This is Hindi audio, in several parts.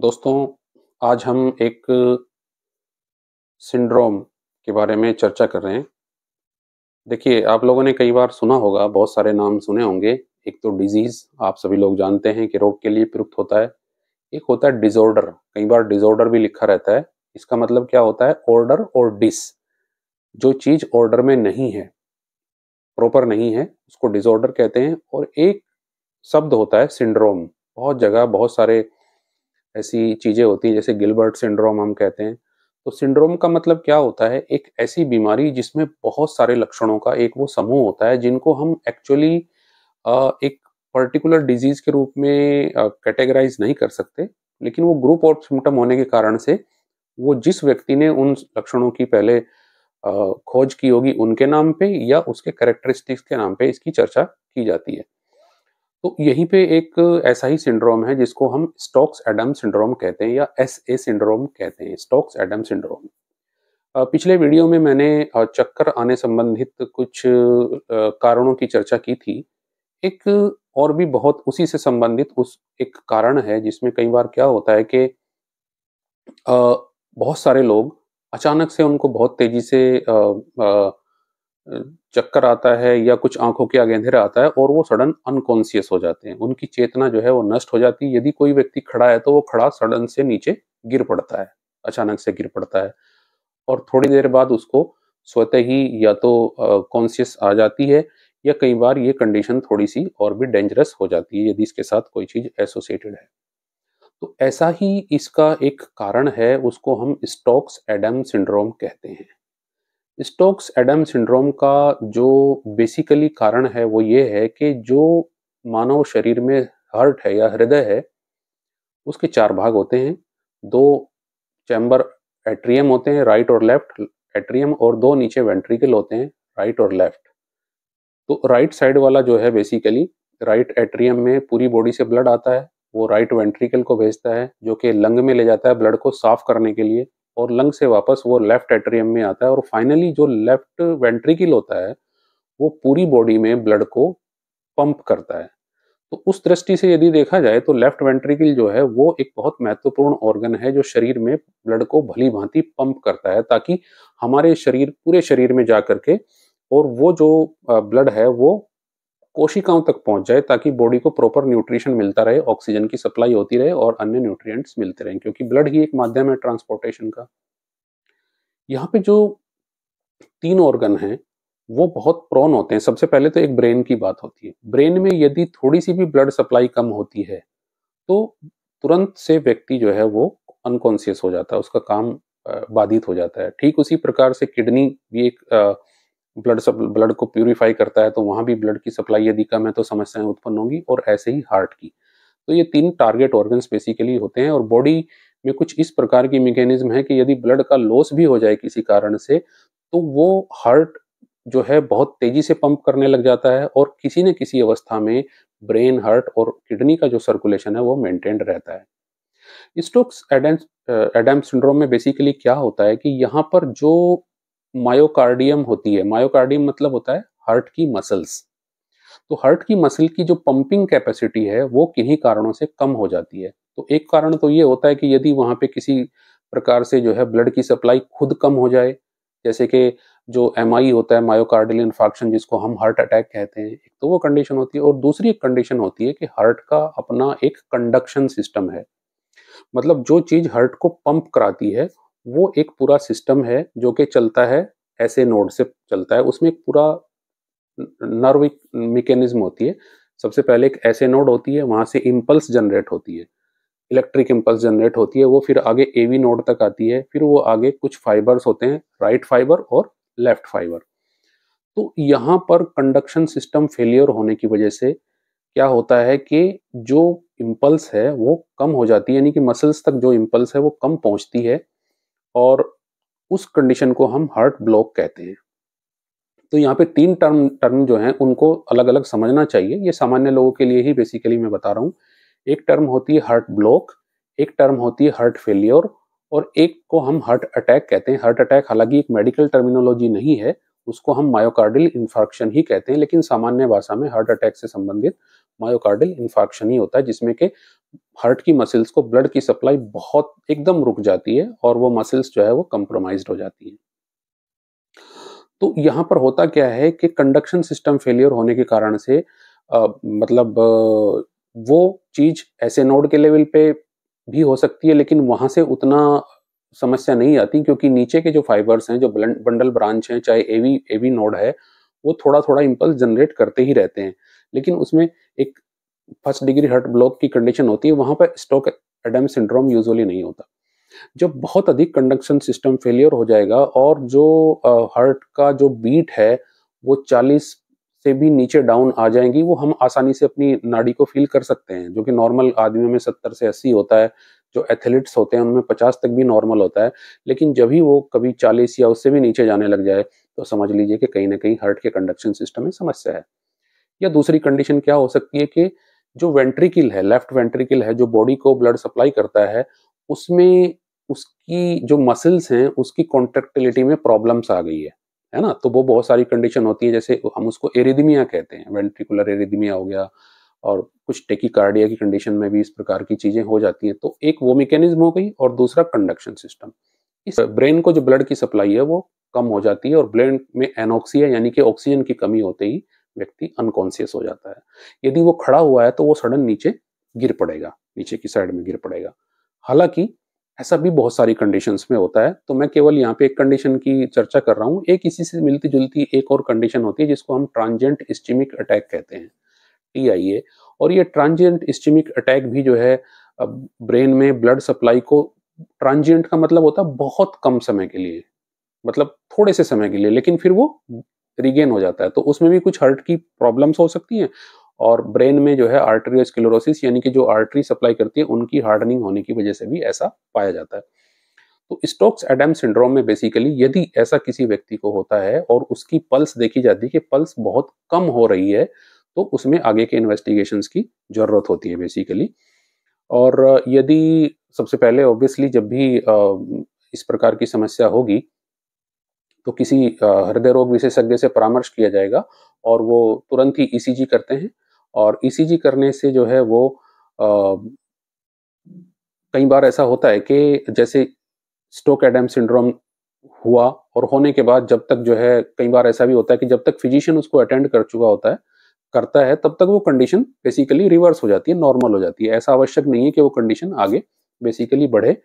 दोस्तों आज हम एक सिंड्रोम के बारे में चर्चा कर रहे हैं देखिए आप लोगों ने कई बार सुना होगा बहुत सारे नाम सुने होंगे एक तो डिजीज़ आप सभी लोग जानते हैं कि रोग के लिए प्रयुक्त होता है एक होता है डिजॉर्डर कई बार डिजॉर्डर भी लिखा रहता है इसका मतलब क्या होता है ऑर्डर और डिस जो चीज़ ऑर्डर में नहीं है प्रॉपर नहीं है उसको डिजॉर्डर कहते हैं और एक शब्द होता है सिंड्रोम बहुत जगह बहुत सारे ऐसी चीज़ें होती हैं जैसे गिलबर्ट सिंड्रोम हम कहते हैं तो सिंड्रोम का मतलब क्या होता है एक ऐसी बीमारी जिसमें बहुत सारे लक्षणों का एक वो समूह होता है जिनको हम एक्चुअली एक पर्टिकुलर डिजीज के रूप में कैटेगराइज नहीं कर सकते लेकिन वो ग्रुप ऑफ सिम्टम होने के कारण से वो जिस व्यक्ति ने उन लक्षणों की पहले खोज की होगी उनके नाम पे या उसके करेक्टरिस्टिक्स के नाम पे इसकी चर्चा की जाती है तो यहीं पे एक ऐसा ही सिंड्रोम है जिसको हम स्टॉक्स एडम सिंड्रोम कहते हैं या एस ए सिंड्रोम कहते हैं स्टॉक्स एडम सिंड्रोम पिछले वीडियो में मैंने चक्कर आने संबंधित कुछ कारणों की चर्चा की थी एक और भी बहुत उसी से संबंधित उस एक कारण है जिसमें कई बार क्या होता है कि बहुत सारे लोग अचानक से उनको बहुत तेजी से आ, आ, चक्कर आता है या कुछ आंखों के आगे अंधेरा आता है और वो सडन अनकॉन्सियस हो जाते हैं उनकी चेतना जो है वो नष्ट हो जाती है यदि कोई व्यक्ति खड़ा है तो वो खड़ा सडन से नीचे गिर पड़ता है अचानक से गिर पड़ता है और थोड़ी देर बाद उसको स्वतः ही या तो कॉन्सियस आ जाती है या कई बार ये कंडीशन थोड़ी सी और भी डेंजरस हो जाती है यदि इसके साथ कोई चीज़ एसोसिएटेड है तो ऐसा ही इसका एक कारण है उसको हम स्टोक्स एडम सिंड्रोम कहते हैं स्टोक्स एडम सिंड्रोम का जो बेसिकली कारण है वो ये है कि जो मानव शरीर में हर्ट है या हृदय है उसके चार भाग होते हैं दो चैम्बर एट्रियम होते हैं राइट और लेफ्ट एट्रियम और दो नीचे वेंट्रिकल होते हैं राइट और लेफ्ट तो राइट साइड वाला जो है बेसिकली राइट एट्रियम में पूरी बॉडी से ब्लड आता है वो राइट वेंट्रिकल को भेजता है जो कि लंग में ले जाता है ब्लड को साफ करने के लिए और लंग से वापस वो लेफ्ट एट्रियम में आता है और फाइनली जो लेफ्ट वेंट्रिकल होता है वो पूरी बॉडी में ब्लड को पंप करता है तो उस दृष्टि से यदि देखा जाए तो लेफ्ट वेंट्रिकल जो है वो एक बहुत महत्वपूर्ण ऑर्गन है जो शरीर में ब्लड को भली भांति पंप करता है ताकि हमारे शरीर पूरे शरीर में जा करके और वो जो ब्लड है वो कोशिकाओं तक पहुंच जाए ताकि बॉडी को प्रॉपर न्यूट्रिशन मिलता रहे ऑक्सीजन की सप्लाई होती रहे और अन्य न्यूट्रिएंट्स मिलते रहें क्योंकि ब्लड ही एक माध्यम है ट्रांसपोर्टेशन का यहाँ पे जो तीन ऑर्गन हैं वो बहुत प्रोन होते हैं सबसे पहले तो एक ब्रेन की बात होती है ब्रेन में यदि थोड़ी सी भी ब्लड सप्लाई कम होती है तो तुरंत से व्यक्ति जो है वो अनकॉन्सियस हो जाता है उसका काम बाधित हो जाता है ठीक उसी प्रकार से किडनी भी एक ब्लड सब ब्लड को प्यूरिफाई करता है तो वहाँ भी ब्लड की सप्लाई यदि कम है तो समस्याएं उत्पन्न होंगी और ऐसे ही हार्ट की तो ये तीन टारगेट ऑर्गन्स बेसिकली होते हैं और बॉडी में कुछ इस प्रकार की मेकेनिज्म है कि यदि ब्लड का लॉस भी हो जाए किसी कारण से तो वो हार्ट जो है बहुत तेजी से पंप करने लग जाता है और किसी न किसी अवस्था में ब्रेन हार्ट और किडनी का जो सर्कुलेशन है वो मेंटेन्ड रहता है स्टोक्स एडम्स एडम्स सिंड्रोम में बेसिकली क्या होता है कि यहाँ पर जो मायोकार्डियम होती है मायोकार्डियम मतलब होता है हार्ट की मसल्स तो हार्ट की मसल की जो पंपिंग कैपेसिटी है वो किन्हीं कारणों से कम हो जाती है तो एक कारण तो ये होता है कि यदि वहाँ पे किसी प्रकार से जो है ब्लड की सप्लाई खुद कम हो जाए जैसे कि जो एम होता है मायोकार्डियल इन्फॉक्शन जिसको हम हार्ट अटैक कहते हैं एक तो वो कंडीशन होती है और दूसरी एक कंडीशन होती है कि हार्ट का अपना एक कंडक्शन सिस्टम है मतलब जो चीज़ हार्ट को पंप कराती है वो एक पूरा सिस्टम है जो कि चलता है ऐसे नोड से चलता है उसमें एक पूरा नर्व मेकेनिज़्म होती है सबसे पहले एक ऐसे नोड होती है वहां से इम्पल्स जनरेट होती है इलेक्ट्रिक इम्पल्स जनरेट होती है वो फिर आगे एवी नोड तक आती है फिर वो आगे कुछ फाइबर्स होते हैं राइट फाइबर और लेफ्ट फाइबर तो यहाँ पर कंडक्शन सिस्टम फेलियर होने की वजह से क्या होता है कि जो इम्पल्स है वो कम हो जाती है यानी कि मसल्स तक जो इम्पल्स है वो कम पहुँचती है और उस कंडीशन को हम हार्ट ब्लॉक कहते हैं तो यहाँ पे तीन टर्म टर्म जो हैं उनको अलग अलग समझना चाहिए ये सामान्य लोगों के लिए ही बेसिकली मैं बता रहा हूँ एक टर्म होती है हार्ट ब्लॉक एक टर्म होती है हार्ट फेलियर और एक को हम हार्ट अटैक कहते हैं हार्ट अटैक हालांकि एक मेडिकल टर्मिनोलॉजी नहीं है उसको हम मायोकार्डियल इन्फार्क्शन ही कहते हैं लेकिन सामान्य भाषा में हार्ट अटैक से संबंधित मायोकार्डियल इन्फार्क्शन ही होता है जिसमें कि हार्ट की मसल्स को ब्लड की सप्लाई बहुत एकदम रुक जाती है और वो मसल्स जो है वो कंप्रोमाइज हो जाती है तो यहाँ पर होता क्या है कि कंडक्शन सिस्टम फेलियर होने के कारण से आ, मतलब वो चीज ऐसे नोड के लेवल पे भी हो सकती है लेकिन वहां से उतना समस्या नहीं आती क्योंकि नीचे के जो फाइबर्स हैं जो बंडल ब्रांच हैं चाहे एवी एवी नोड है वो थोड़ा थोड़ा इम्पल्स जनरेट करते ही रहते हैं लेकिन उसमें एक फर्स्ट डिग्री हर्ट ब्लॉक की कंडीशन होती है वहां पर स्टोक एडम सिंड्रोम यूजुअली नहीं होता जब बहुत अधिक कंडक्शन सिस्टम फेलियर हो जाएगा और जो हर्ट का जो बीट है वो 40 से भी नीचे डाउन आ जाएंगी वो हम आसानी से अपनी नाड़ी को फील कर सकते हैं जो कि नॉर्मल आदमियों में सत्तर से अस्सी होता है जो एथलीट्स होते हैं उनमें पचास तक भी नॉर्मल होता है लेकिन जब भी वो कभी चालीस या उससे भी नीचे जाने लग जाए तो समझ लीजिए कि कहीं ना कहीं हार्ट के कंडक्शन सिस्टम में समस्या है या दूसरी कंडीशन क्या हो सकती है कि जो वेंट्रिकल है लेफ्ट वेंट्रिकल है जो बॉडी को ब्लड सप्लाई करता है उसमें उसकी जो मसल्स हैं उसकी कॉन्ट्रेक्टिलिटी में प्रॉब्लम्स आ गई है है ना तो वो बहुत सारी कंडीशन होती है जैसे हम उसको एरिदिमिया कहते हैं वेंट्रिकुलर एरिदिमिया हो गया और कुछ टेकिकार्डिया की कंडीशन में भी इस प्रकार की चीज़ें हो जाती हैं तो एक वो मेकेनिज्म हो गई और दूसरा कंडक्शन सिस्टम इस ब्रेन को जो ब्लड की सप्लाई है वो कम हो जाती है और ब्रेन में एनोक्सिया यानी कि ऑक्सीजन की कमी होते ही व्यक्ति अनकॉन्सियस हो जाता है यदि वो खड़ा हुआ है तो वो सडन नीचे गिर पड़ेगा नीचे की साइड में गिर पड़ेगा हालांकि ऐसा भी बहुत सारी कंडीशंस में होता है तो मैं केवल यहाँ पे एक कंडीशन की चर्चा कर रहा हूँ एक इसी से मिलती जुलती एक और कंडीशन होती है जिसको हम ट्रांजेंट स्टिमिक अटैक कहते हैं टी और ये ट्रांजेंट स्टिमिक अटैक भी जो है ब्रेन में ब्लड सप्लाई को ट्रांजिएंट का मतलब होता है बहुत कम समय के लिए मतलब थोड़े से समय के लिए लेकिन फिर वो रिगेन हो जाता है तो उसमें भी कुछ हार्ट की प्रॉब्लम्स हो सकती हैं और ब्रेन में जो है आर्टेरियोस्क्लेरोसिस यानी कि जो आर्टरी सप्लाई करती है उनकी हार्डनिंग होने की वजह से भी ऐसा पाया जाता है तो स्टोक्स एडम सिंड्रोम में बेसिकली यदि ऐसा किसी व्यक्ति को होता है और उसकी पल्स देखी जाती है कि पल्स बहुत कम हो रही है तो उसमें आगे के इन्वेस्टिगेशन की ज़रूरत होती है बेसिकली और यदि सबसे पहले ऑब्वियसली जब भी इस प्रकार की समस्या होगी तो किसी हृदय रोग विशेषज्ञ से परामर्श किया जाएगा और वो तुरंत ही ईसीजी e करते हैं और ईसीजी e करने से जो है वो आ, कई बार ऐसा होता है कि जैसे स्टोक एडम सिंड्रोम हुआ और होने के बाद जब तक जो है कई बार ऐसा भी होता है कि जब तक फिजिशियन उसको अटेंड कर चुका होता है करता है तब तक वो कंडीशन बेसिकली रिवर्स हो जाती है नॉर्मल हो जाती है ऐसा आवश्यक नहीं है कि वो कंडीशन आगे बेसिकली बढ़े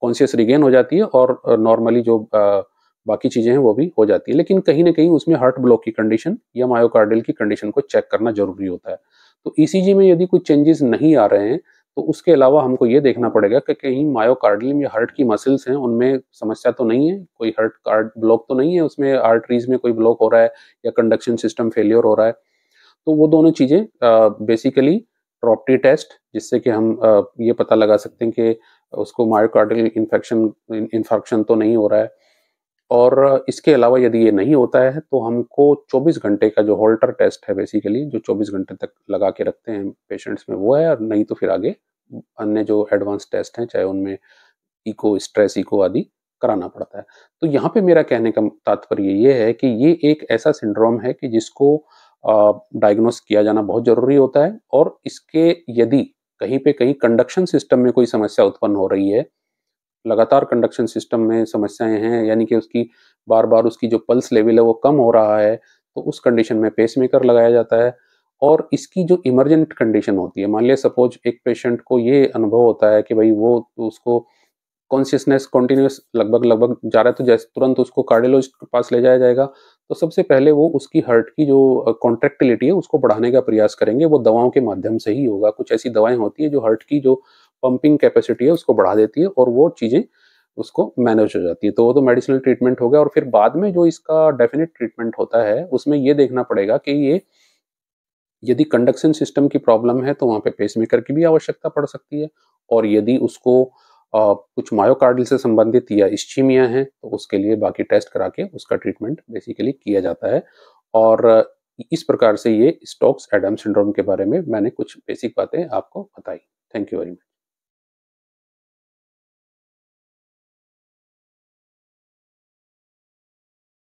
कॉन्शियस रिगेन हो जाती है और नॉर्मली जो आ, बाकी चीज़ें हैं वो भी हो जाती है लेकिन कहीं ना कहीं उसमें हार्ट ब्लॉक की कंडीशन या मायोकार्डियल की कंडीशन को चेक करना जरूरी होता है तो ई e में यदि कोई चेंजेस नहीं आ रहे हैं तो उसके अलावा हमको ये देखना पड़ेगा कि कहीं मायोकार्डियम या हार्ट की मसल्स हैं उनमें समस्या तो नहीं है कोई हार्ट कार्ड ब्लॉक तो नहीं है उसमें आर्टरीज में कोई ब्लॉक हो रहा है या कंडक्शन सिस्टम फेलियर हो रहा है तो वो दोनों चीज़ें बेसिकली प्रॉपर्टी टेस्ट जिससे कि हम आ, ये पता लगा सकते हैं कि उसको मायोकार्डियल इन्फेक्शन इन्फेक्शन तो नहीं हो रहा है और इसके अलावा यदि ये नहीं होता है तो हमको 24 घंटे का जो होल्टर टेस्ट है बेसिकली जो 24 घंटे तक लगा के रखते हैं पेशेंट्स में वो है और नहीं तो फिर आगे अन्य जो एडवांस टेस्ट हैं चाहे उनमें इको स्ट्रेस इको आदि कराना पड़ता है तो यहाँ पे मेरा कहने का तात्पर्य ये है कि ये एक ऐसा सिंड्रोम है कि जिसको डायग्नोस किया जाना बहुत जरूरी होता है और इसके यदि कहीं पे कहीं कंडक्शन सिस्टम में कोई समस्या उत्पन्न हो रही है लगातार कंडक्शन सिस्टम में समस्याएं हैं यानी कि उसकी बार बार उसकी जो पल्स लेवल है वो कम हो रहा है तो उस कंडीशन में पेसमेकर लगाया जाता है और इसकी जो इमरजेंट कंडीशन होती है मान लिया सपोज एक पेशेंट को ये अनुभव होता है कि भाई वो तो उसको कॉन्शियसनेस कॉन्टिन्यूस लगभग लगभग जा रहा है तो जैसे तुरंत उसको कार्डियोलॉजिस्ट के पास ले जाया जाएगा तो सबसे पहले वो उसकी हार्ट की जो कॉन्ट्रेक्टिलिटी है उसको बढ़ाने का प्रयास करेंगे वो दवाओं के माध्यम से ही होगा कुछ ऐसी दवाएं होती है जो हार्ट की जो पंपिंग कैपेसिटी है उसको बढ़ा देती है और वो चीज़ें उसको मैनेज हो जाती है तो वो तो मेडिसिनल ट्रीटमेंट हो गया और फिर बाद में जो इसका डेफिनेट ट्रीटमेंट होता है उसमें ये देखना पड़ेगा कि ये यदि कंडक्शन सिस्टम की प्रॉब्लम है तो वहाँ पे पेसमेकर की भी आवश्यकता पड़ सकती है और यदि उसको आ, कुछ मायोकार्डिल से संबंधित या इश्चीमिया है तो उसके लिए बाकी टेस्ट करा के उसका ट्रीटमेंट बेसिकली किया जाता है और इस प्रकार से ये स्टोक्स एडम सिंड्रोम के बारे में मैंने कुछ बेसिक बातें आपको बताई थैंक यू वेरी मच